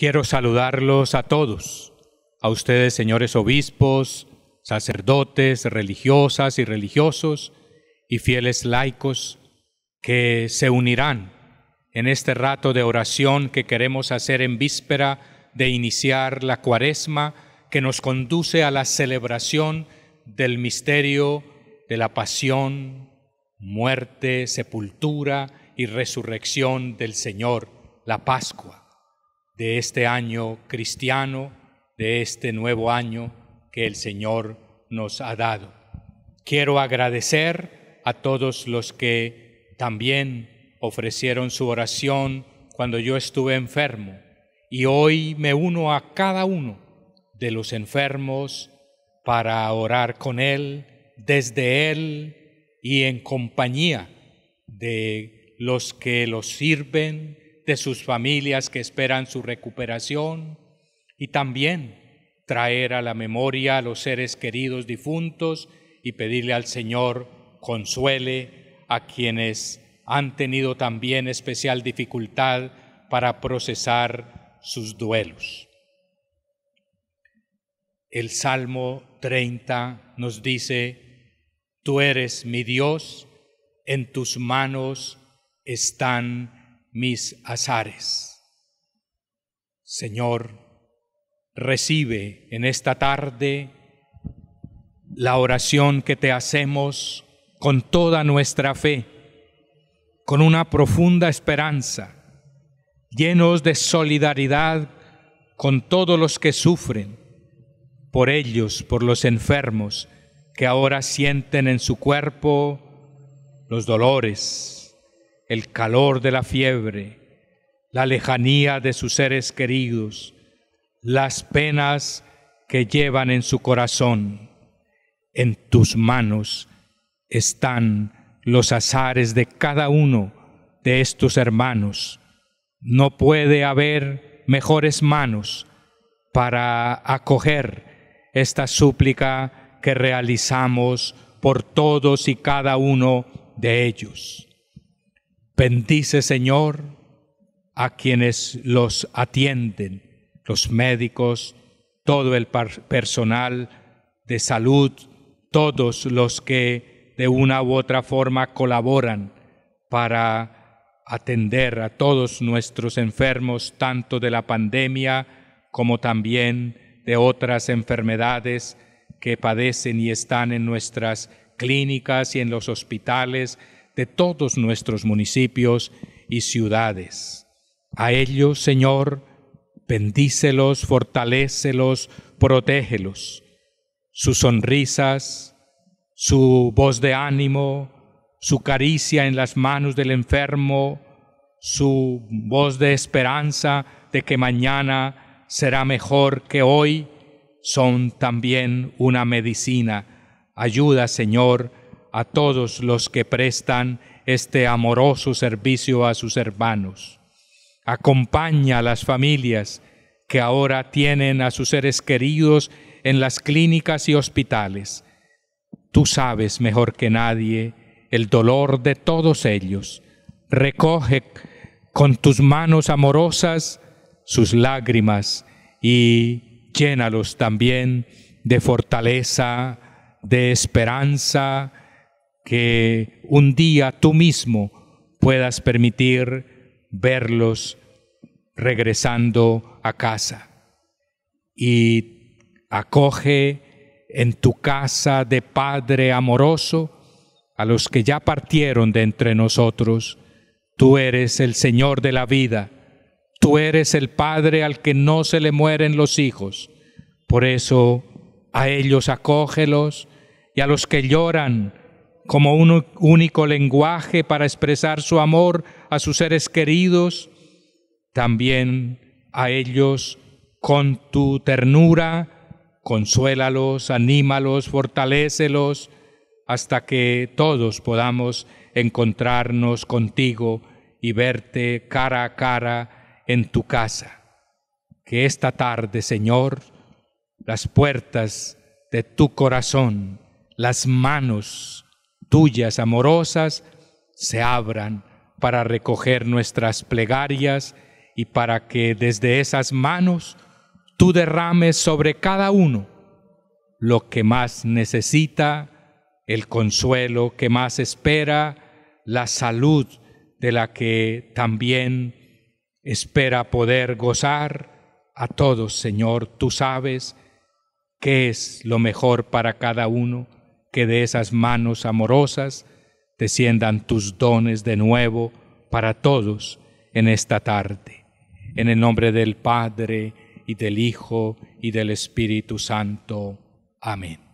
Quiero saludarlos a todos, a ustedes señores obispos, sacerdotes, religiosas y religiosos y fieles laicos que se unirán en este rato de oración que queremos hacer en víspera de iniciar la cuaresma que nos conduce a la celebración del misterio de la pasión, muerte, sepultura y resurrección del Señor, la Pascua de este año cristiano, de este nuevo año que el Señor nos ha dado. Quiero agradecer a todos los que también ofrecieron su oración cuando yo estuve enfermo y hoy me uno a cada uno de los enfermos para orar con Él, desde Él y en compañía de los que los sirven, de sus familias que esperan su recuperación y también traer a la memoria a los seres queridos difuntos y pedirle al Señor consuele a quienes han tenido también especial dificultad para procesar sus duelos. El Salmo 30 nos dice, Tú eres mi Dios, en tus manos están mis azares. Señor, recibe en esta tarde la oración que te hacemos con toda nuestra fe, con una profunda esperanza, llenos de solidaridad con todos los que sufren, por ellos, por los enfermos que ahora sienten en su cuerpo los dolores, el calor de la fiebre, la lejanía de sus seres queridos, las penas que llevan en su corazón. En tus manos están los azares de cada uno de estos hermanos. No puede haber mejores manos para acoger esta súplica que realizamos por todos y cada uno de ellos. Bendice, Señor, a quienes los atienden, los médicos, todo el personal de salud, todos los que de una u otra forma colaboran para atender a todos nuestros enfermos, tanto de la pandemia como también de otras enfermedades que padecen y están en nuestras clínicas y en los hospitales, de todos nuestros municipios y ciudades. A ellos, Señor, bendícelos, fortalécelos, protégelos. Sus sonrisas, su voz de ánimo, su caricia en las manos del enfermo, su voz de esperanza de que mañana será mejor que hoy, son también una medicina. Ayuda, Señor, a todos los que prestan este amoroso servicio a sus hermanos. Acompaña a las familias que ahora tienen a sus seres queridos en las clínicas y hospitales. Tú sabes mejor que nadie el dolor de todos ellos. Recoge con tus manos amorosas sus lágrimas y llénalos también de fortaleza, de esperanza, que un día tú mismo puedas permitir verlos regresando a casa. Y acoge en tu casa de Padre amoroso a los que ya partieron de entre nosotros. Tú eres el Señor de la vida, tú eres el Padre al que no se le mueren los hijos. Por eso a ellos acógelos y a los que lloran, como un único lenguaje para expresar su amor a sus seres queridos, también a ellos con tu ternura, consuélalos, anímalos, fortalécelos, hasta que todos podamos encontrarnos contigo y verte cara a cara en tu casa. Que esta tarde, Señor, las puertas de tu corazón, las manos, tuyas amorosas se abran para recoger nuestras plegarias y para que desde esas manos tú derrames sobre cada uno lo que más necesita, el consuelo que más espera, la salud de la que también espera poder gozar. A todos, Señor, tú sabes qué es lo mejor para cada uno que de esas manos amorosas desciendan tus dones de nuevo para todos en esta tarde. En el nombre del Padre y del Hijo y del Espíritu Santo. Amén.